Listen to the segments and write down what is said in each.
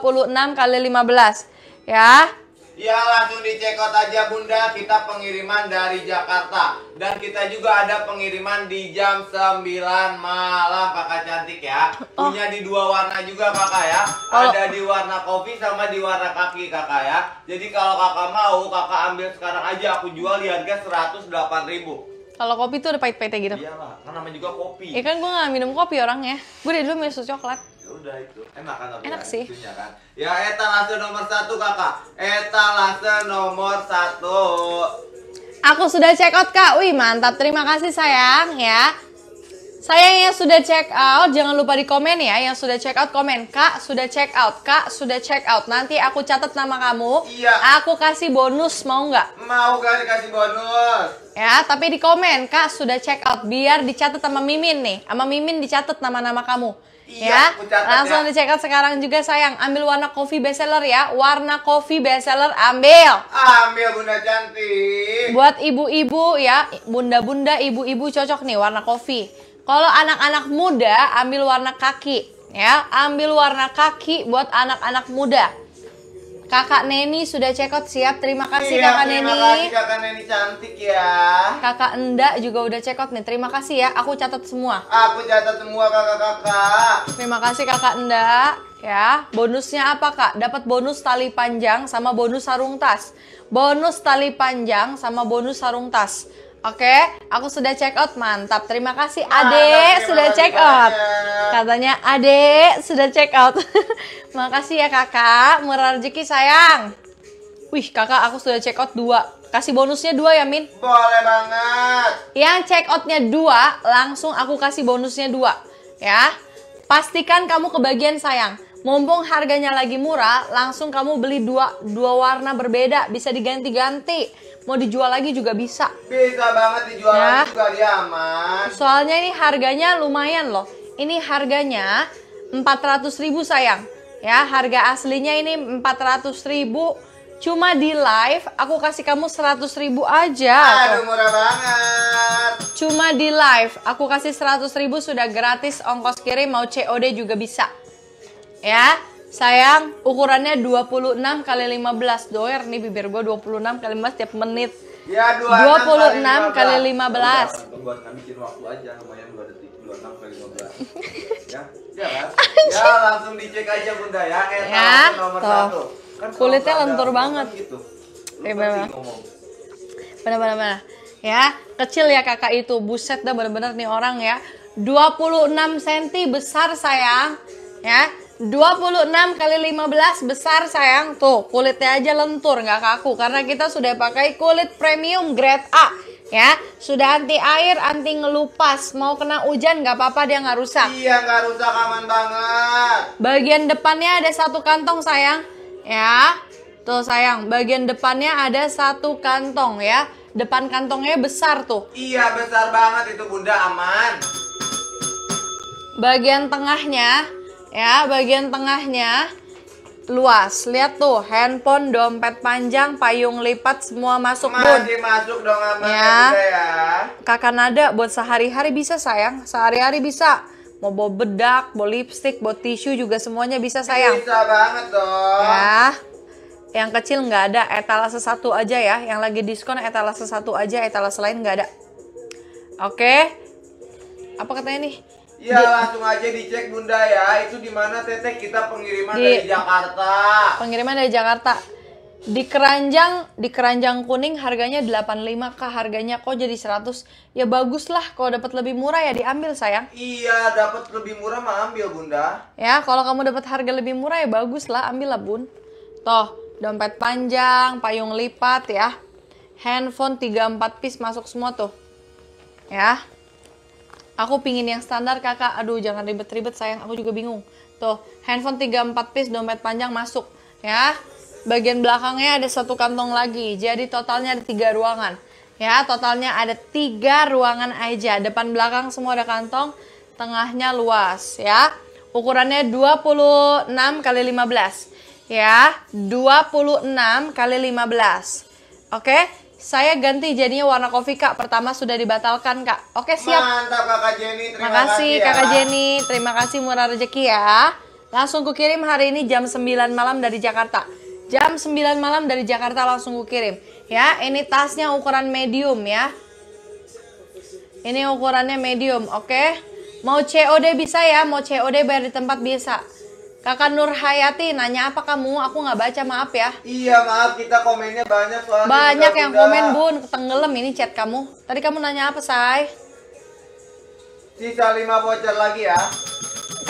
26 kali 15 ya. Ya langsung dicekot aja bunda kita pengiriman dari Jakarta Dan kita juga ada pengiriman di jam 9 malam kakak cantik ya oh. Punya di dua warna juga kakak ya oh. Ada di warna kopi sama di warna kaki kakak ya Jadi kalau kakak mau kakak ambil sekarang aja aku jual di harga 108 ribu kalau kopi tuh ada pahit-pahitnya gitu Iya lah, kan namanya juga kopi Ya kan gue gak minum kopi orangnya Gue dari dulu minum susu coklat udah itu enak kan tapi enak ya, sih ya, kan ya etalase nomor satu kakak etalase nomor satu aku sudah check out kak wih mantap terima kasih sayang ya Sayang yang sudah check out, jangan lupa di komen ya. Yang sudah check out, komen. Kak, sudah check out. Kak, sudah check out. Nanti aku catat nama kamu. Iya. Aku kasih bonus, mau nggak? Mau kan dikasih bonus. Ya, tapi di komen. Kak, sudah check out. Biar dicatat sama Mimin nih. Sama Mimin dicatat nama-nama kamu. Iya, ya. ya. Langsung ya. dicek out sekarang juga sayang. Ambil warna kopi bestseller ya. Warna kopi bestseller ambil. Ambil Bunda cantik. Buat ibu-ibu ya, bunda-bunda, ibu-ibu cocok nih warna kopi. Kalau anak-anak muda ambil warna kaki ya. Ambil warna kaki buat anak-anak muda. Kakak Neni sudah check out siap. Terima kasih iya, Kakak Neni. Terima kasih Kakak Neni cantik ya. Kakak Enda juga udah check out nih. Terima kasih ya. Aku catat semua. Aku catat semua kakak-kakak. Terima kasih Kakak Enda. Ya, bonusnya apa kak? Dapat bonus tali panjang sama bonus sarung tas. Bonus tali panjang sama bonus sarung tas. Oke, okay, aku sudah check out. Mantap. Terima kasih Ade sudah check out. Katanya Ade sudah check out. Makasih ya Kakak, murah rezeki sayang. Wih, Kakak aku sudah check out dua. Kasih bonusnya dua ya, Min? Boleh banget. Yang check outnya dua, langsung aku kasih bonusnya dua. Ya. Pastikan kamu kebagian sayang. Mumpung harganya lagi murah, langsung kamu beli dua, dua warna berbeda, bisa diganti-ganti. Mau dijual lagi juga bisa. Bisa banget dijual ya. lagi juga dia aman. Soalnya ini harganya lumayan loh. Ini harganya 400.000 sayang. Ya, harga aslinya ini 400.000. Cuma di live aku kasih kamu 100 ribu aja. Aduh murah banget. Cuma di live aku kasih 100 ribu sudah gratis ongkos kirim mau COD juga bisa ya sayang ukurannya 26 kali 15 doer nih bibir gue 26 kali 15 tiap menit ya 26, kali 15, waktu aja 26 kali 15 ya ya langsung dicek aja bunda ya kayak ya, nomor toh. kan kulitnya lentur banget gitu ya, bener bener bener ya kecil ya kakak itu buset dah bener-bener nih orang ya 26 cm besar sayang ya 26 kali 15 besar sayang tuh kulitnya aja lentur nggak kaku karena kita sudah pakai kulit premium grade A ya sudah anti air anti ngelupas mau kena hujan nggak apa-apa dia nggak rusak iya nggak rusak aman banget bagian depannya ada satu kantong sayang ya tuh sayang bagian depannya ada satu kantong ya depan kantongnya besar tuh iya besar banget itu bunda aman bagian tengahnya ya bagian tengahnya luas lihat tuh handphone dompet panjang payung lipat semua masuk bun masuk dong aman ya. Ya. ya kakak nada buat sehari-hari bisa sayang sehari-hari bisa mau bawa bedak, bawa lipstick, bawa tisu juga semuanya bisa sayang. Bisa banget dong. Ya. Yang kecil nggak ada, etalase satu aja ya. Yang lagi diskon etalase satu aja, etalase lain nggak ada. Oke. Apa katanya nih? Iya langsung aja dicek bunda ya itu di mana teteh kita pengiriman di, dari Jakarta. Pengiriman dari Jakarta. Di keranjang di keranjang kuning harganya 85 kah harganya kok jadi 100 ya bagus lah kalau dapat lebih murah ya diambil sayang. Iya dapat lebih murah mah ambil bunda. Ya kalau kamu dapat harga lebih murah ya bagus lah ambil lah bun. Toh dompet panjang payung lipat ya handphone 34 piece masuk semua tuh ya. Aku pingin yang standar kakak. Aduh jangan ribet-ribet sayang. Aku juga bingung. Tuh handphone 34 piece dompet panjang masuk. Ya. Bagian belakangnya ada satu kantong lagi. Jadi totalnya ada tiga ruangan. Ya totalnya ada tiga ruangan aja. Depan belakang semua ada kantong. Tengahnya luas ya. Ukurannya 26 kali 15 ya 26 kali 15 oke okay? saya ganti jadinya warna kopi kak. Pertama sudah dibatalkan kak. Oke siap. Mantap kakak Jenny. Terima kasih, kasih ya. kakak Jenny. Terima kasih murah rezeki ya. Langsung kukirim hari ini jam 9 malam dari Jakarta. Jam 9 malam dari Jakarta langsung kukirim. Ya, ini tasnya ukuran medium ya. Ini ukurannya medium, oke? Mau COD bisa ya, mau COD bayar di tempat bisa Kakak Nur Hayati nanya apa kamu? Aku nggak baca maaf ya. Iya maaf kita komennya banyak soalnya. Banyak yang bunda. komen bun, ketenggelam ini chat kamu. Tadi kamu nanya apa say? Sisa lima voucher lagi ya.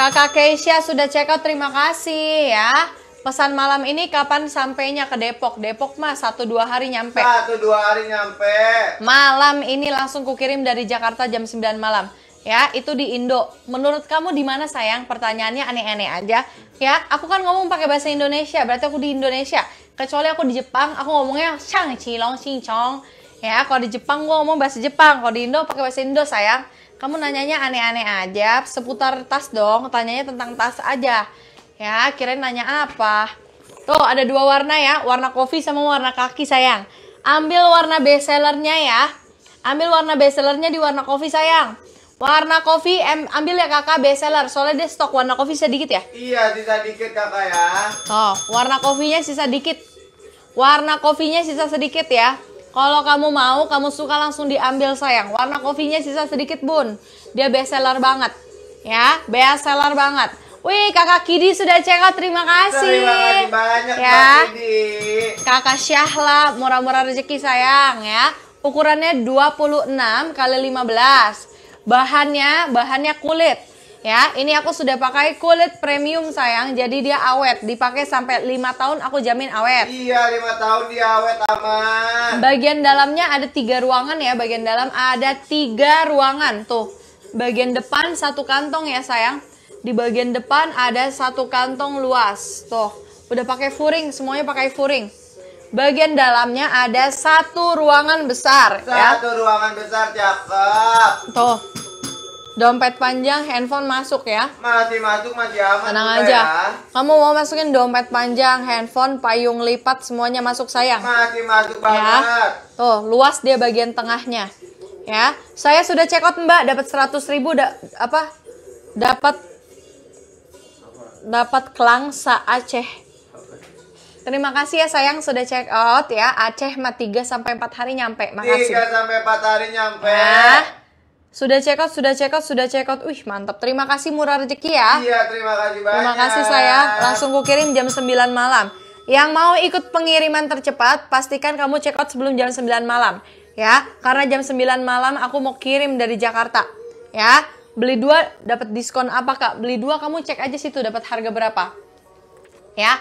Kakak Keisha sudah check out terima kasih ya. Pesan malam ini kapan sampainya ke Depok? Depok mah satu dua hari nyampe. Satu dua hari nyampe. Malam ini langsung kukirim dari Jakarta jam 9 malam ya itu di Indo menurut kamu di mana sayang pertanyaannya aneh-aneh aja ya aku kan ngomong pakai bahasa Indonesia berarti aku di Indonesia kecuali aku di Jepang aku ngomongnya shang cilong chong. ya kalau di Jepang gue ngomong bahasa Jepang kalau di Indo pakai bahasa Indo sayang kamu nanyanya aneh-aneh aja seputar tas dong tanyanya tentang tas aja ya kirain nanya apa tuh ada dua warna ya warna kopi sama warna kaki sayang ambil warna bestsellernya ya ambil warna bestsellernya di warna kopi sayang Warna kopi em, ambil ya kakak bestseller soalnya dia stok warna kopi sedikit ya. Iya sisa dikit kakak ya. Oh warna kopinya sisa dikit. Warna kopinya sisa sedikit ya. Kalau kamu mau kamu suka langsung diambil sayang. Warna kopinya sisa sedikit bun. Dia bestseller banget ya bestseller banget. Wih, Kakak Kidi sudah cek Terima kasih. Terima kasih banyak ya. Kidi. Kakak Syahla, murah-murah rezeki sayang ya. Ukurannya 26 kali 15. Bahannya, bahannya kulit. Ya, ini aku sudah pakai kulit premium sayang, jadi dia awet. Dipakai sampai lima tahun aku jamin awet. Iya, lima tahun dia awet aman. Bagian dalamnya ada tiga ruangan ya, bagian dalam ada tiga ruangan tuh. Bagian depan satu kantong ya sayang. Di bagian depan ada satu kantong luas. Tuh, udah pakai furing, semuanya pakai furing. Bagian dalamnya ada satu ruangan besar. Ya. Satu ya. ruangan besar, cakep. Tuh, dompet panjang, handphone masuk ya. Masih masuk, masih aman. Tenang aja. Ya. Kamu mau masukin dompet panjang, handphone, payung lipat, semuanya masuk sayang. Masih masuk ya. banget. Ya. Tuh, luas dia bagian tengahnya. Ya, saya sudah check out Mbak, dapat 100 ribu, da apa? Dapat dapat kelang sa Aceh. Terima kasih ya sayang sudah check out ya. Aceh mah 3 sampai 4 hari nyampe. Makasih. 3 sampai 4 hari nyampe. Nah, sudah check out, sudah check out, sudah check out. Wih, mantap. Terima kasih murah rezeki ya. Iya, terima kasih banyak. Terima kasih saya. Langsung kukirim jam 9 malam. Yang mau ikut pengiriman tercepat, pastikan kamu check out sebelum jam 9 malam ya. Karena jam 9 malam aku mau kirim dari Jakarta. Ya, beli dua dapat diskon apa Kak? Beli dua kamu cek aja situ dapat harga berapa. Ya,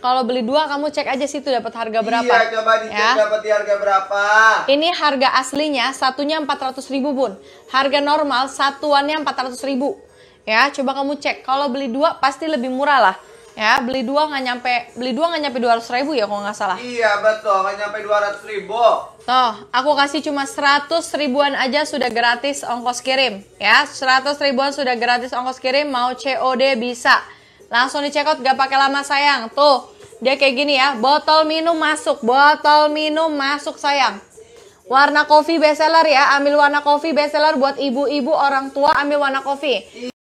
kalau beli dua kamu cek aja situ dapat harga iya, berapa. Iya, coba dicek ya. dapat di harga berapa. Ini harga aslinya satunya ribu Bun. Harga normal satuannya ribu Ya, coba kamu cek. Kalau beli dua pasti lebih murah lah. Ya, beli dua nggak nyampe beli dua nggak nyampe ribu ya kalau nggak salah. Iya, betul. Nggak nyampe ribu. Tuh, aku kasih cuma 100 ribuan aja sudah gratis ongkos kirim. Ya, 100 ribuan sudah gratis ongkos kirim, mau COD bisa. Langsung dicek out gak pakai lama sayang. Tuh, dia kayak gini ya. Botol minum masuk, botol minum masuk sayang. Warna kopi bestseller ya, ambil warna kopi bestseller buat ibu-ibu orang tua ambil warna kopi.